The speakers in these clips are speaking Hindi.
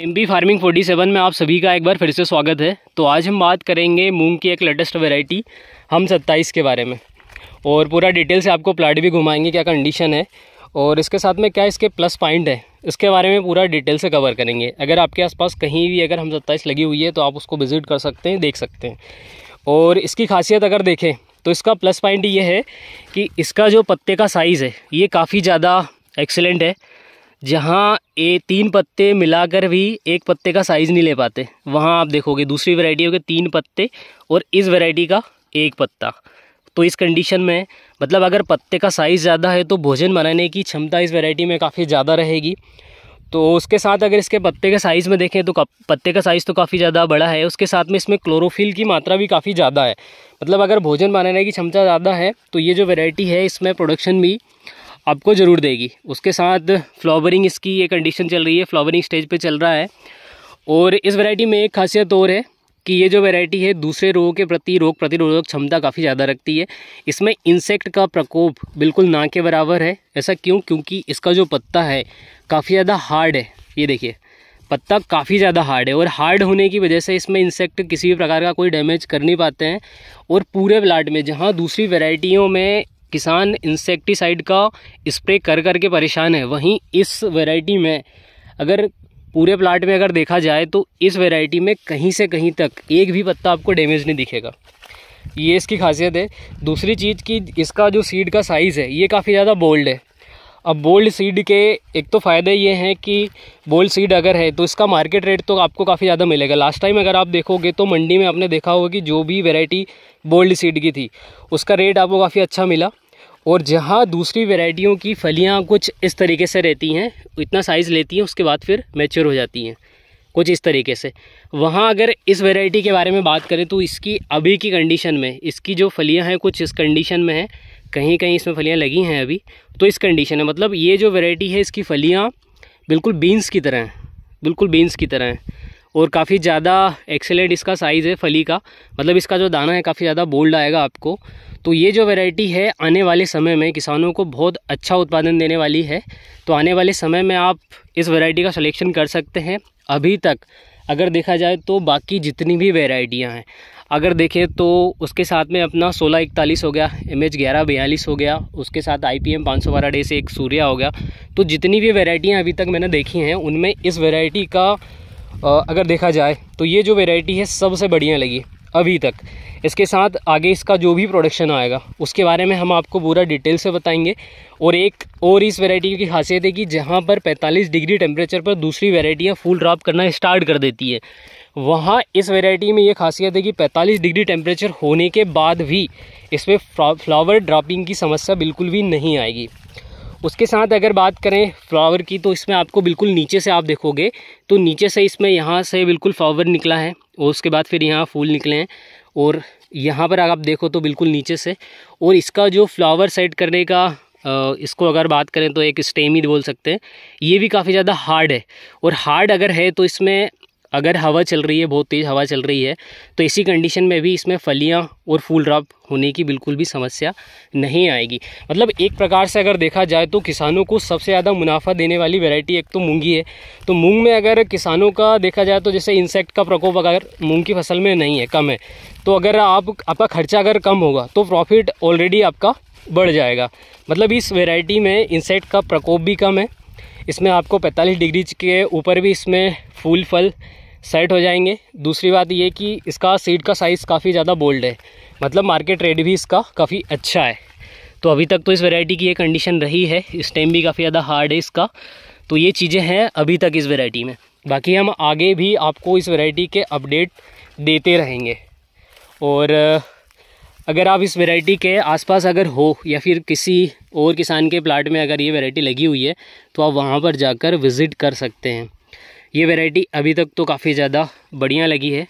M B farming forty seven में आप सभी का एक बार फिर से स्वागत है तो आज हम बात करेंगे मूंग की एक लेटेस्ट वेराइटी हम सत्ताईस के बारे में और पूरा डिटेल से आपको प्लाट भी घुमाएंगे क्या कंडीशन है और इसके साथ में क्या इसके प्लस पॉइंट है इसके बारे में पूरा डिटेल से कवर करेंगे अगर आपके आसपास कहीं भी अगर हम सत्ताईस लगी हुई है तो आप उसको विज़िट कर सकते हैं देख सकते हैं और इसकी खासियत अगर देखें तो इसका प्लस पॉइंट ये है कि इसका जो पत्ते का साइज़ है ये काफ़ी ज़्यादा एक्सेलेंट है जहाँ ये तीन पत्ते मिलाकर भी एक पत्ते का साइज़ नहीं ले पाते वहाँ आप देखोगे दूसरी वैरायटी होगी तीन पत्ते और इस वैरायटी का एक पत्ता तो इस कंडीशन में मतलब अगर पत्ते का साइज़ ज़्यादा है तो भोजन बनाने की क्षमता इस वैरायटी में काफ़ी ज़्यादा रहेगी तो उसके साथ अगर इसके पत्ते के साइज़ में देखें तो पत्ते का साइज़ तो काफ़ी ज़्यादा बड़ा है उसके साथ में इसमें क्लोरोफिल की मात्रा भी काफ़ी ज़्यादा है मतलब अगर भोजन बनाने की क्षमता ज़्यादा है तो ये जो वेराइटी है इसमें प्रोडक्शन भी आपको ज़रूर देगी उसके साथ फ्लावरिंग इसकी ये कंडीशन चल रही है फ्लावरिंग स्टेज पे चल रहा है और इस वैरायटी में एक खासियत और है कि ये जो वैरायटी है दूसरे रोगों के प्रति रोग प्रतिरोधक क्षमता काफ़ी ज़्यादा रखती है इसमें इंसेक्ट का प्रकोप बिल्कुल ना के बराबर है ऐसा क्यों क्योंकि इसका जो पत्ता है काफ़ी ज़्यादा हार्ड है ये देखिए पत्ता काफ़ी ज़्यादा हार्ड है और हार्ड होने की वजह से इसमें इंसेक्ट किसी भी प्रकार का कोई डैमेज कर नहीं पाते हैं और पूरे प्लाट में जहाँ दूसरी वेराइटियों में किसान इंसेक्टिसाइड का स्प्रे कर कर के परेशान है वहीं इस वैरायटी में अगर पूरे प्लाट में अगर देखा जाए तो इस वैरायटी में कहीं से कहीं तक एक भी पत्ता आपको डैमेज नहीं दिखेगा ये इसकी खासियत है दूसरी चीज़ कि इसका जो सीड का साइज़ है ये काफ़ी ज़्यादा बोल्ड है अब बोल्ड सीड के एक तो फ़ायदे ये हैं कि बोल्ड सीड अगर है तो इसका मार्केट रेट तो आपको काफ़ी ज़्यादा मिलेगा लास्ट टाइम अगर आप देखोगे तो मंडी में आपने देखा होगा कि जो भी वेराइटी बोल्ड सीड की थी उसका रेट आपको काफ़ी अच्छा मिला और जहाँ दूसरी वेराइटियों की फलियाँ कुछ इस तरीके से रहती हैं इतना साइज़ लेती हैं उसके बाद फिर मेच्योर हो जाती हैं कुछ इस तरीके से वहाँ अगर इस वेराइटी के बारे में बात करें तो इसकी अभी की कंडीशन में इसकी जो फलियाँ हैं कुछ इस कंडीशन में हैं कहीं कहीं इसमें फलियाँ लगी हैं अभी तो इस कंडीशन में मतलब ये जो वेराइटी है इसकी फलियाँ बिल्कुल बीन्स की तरह हैं बिल्कुल बीन्स की तरह हैं और काफ़ी ज़्यादा एक्सेलेंट इसका साइज़ है फली का मतलब इसका जो दाना है काफ़ी ज़्यादा बोल्ड आएगा आपको तो ये जो वैरायटी है आने वाले समय में किसानों को बहुत अच्छा उत्पादन देने वाली है तो आने वाले समय में आप इस वैरायटी का सिलेक्शन कर सकते हैं अभी तक अगर देखा जाए तो बाकी जितनी भी वेराइटियाँ हैं अगर देखें तो उसके साथ में अपना सोलह इकतालीस हो गया एम एच ग्यारह बयालीस हो गया उसके साथ आई पी एम पाँच सौ बारह डे से एक सूर्या हो गया तो जितनी भी वेराइटियाँ अभी तक मैंने देखी हैं उनमें इस वेराइटी का अगर देखा जाए तो ये जो वेराइटी है सबसे बढ़िया लगी अभी तक इसके साथ आगे इसका जो भी प्रोडक्शन आएगा उसके बारे में हम आपको पूरा डिटेल से बताएंगे और एक और इस वैरायटी की खासियत है कि जहाँ पर 45 डिग्री टेम्परेचर पर दूसरी वेराइटियाँ फूल ड्रॉप करना स्टार्ट कर देती है वहाँ इस वेराइटी में ये खासियत है कि 45 डिग्री टेम्परेचर होने के बाद भी इसमें फ्लावर ड्रॉपिंग की समस्या बिल्कुल भी नहीं आएगी उसके साथ अगर बात करें फ्लावर की तो इसमें आपको बिल्कुल नीचे से आप देखोगे तो नीचे से इसमें यहाँ से बिल्कुल फ्लावर निकला है और उसके बाद फिर यहाँ फूल निकले हैं और यहाँ पर अगर आप देखो तो बिल्कुल नीचे से और इसका जो फ्लावर सेट करने का इसको अगर बात करें तो एक स्टेम ही बोल सकते हैं ये भी काफ़ी ज़्यादा हार्ड है और हार्ड अगर है तो इसमें अगर हवा चल रही है बहुत तेज़ हवा चल रही है तो इसी कंडीशन में भी इसमें फलियाँ और फूल ड्रॉप होने की बिल्कुल भी समस्या नहीं आएगी मतलब एक प्रकार से अगर देखा जाए तो किसानों को सबसे ज़्यादा मुनाफा देने वाली वैरायटी एक तो मूँगी है तो मूँग में अगर किसानों का देखा जाए तो जैसे इंसेक्ट का प्रकोप अगर मूँग की फसल में नहीं है कम है तो अगर आप आपका खर्चा अगर कम होगा तो प्रॉफिट ऑलरेडी आपका बढ़ जाएगा मतलब इस वेराइटी में इंसेक्ट का प्रकोप भी कम है इसमें आपको 45 डिग्री के ऊपर भी इसमें फूल फल सेट हो जाएंगे दूसरी बात ये कि इसका सीड का साइज़ काफ़ी ज़्यादा बोल्ड है मतलब मार्केट रेट भी इसका काफ़ी अच्छा है तो अभी तक तो इस वैरायटी की ये कंडीशन रही है इस टाइम भी काफ़ी ज़्यादा हार्ड है इसका तो ये चीज़ें हैं अभी तक इस वैरायटी में बाकी हम आगे भी आपको इस वैरायटी के अपडेट देते रहेंगे और अगर आप इस वैरायटी के आसपास अगर हो या फिर किसी और किसान के प्लाट में अगर ये वैरायटी लगी हुई है तो आप वहाँ पर जाकर विज़िट कर सकते हैं ये वैरायटी अभी तक तो काफ़ी ज़्यादा बढ़िया लगी है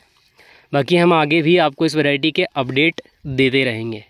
बाकी हम आगे भी आपको इस वैरायटी के अपडेट देते रहेंगे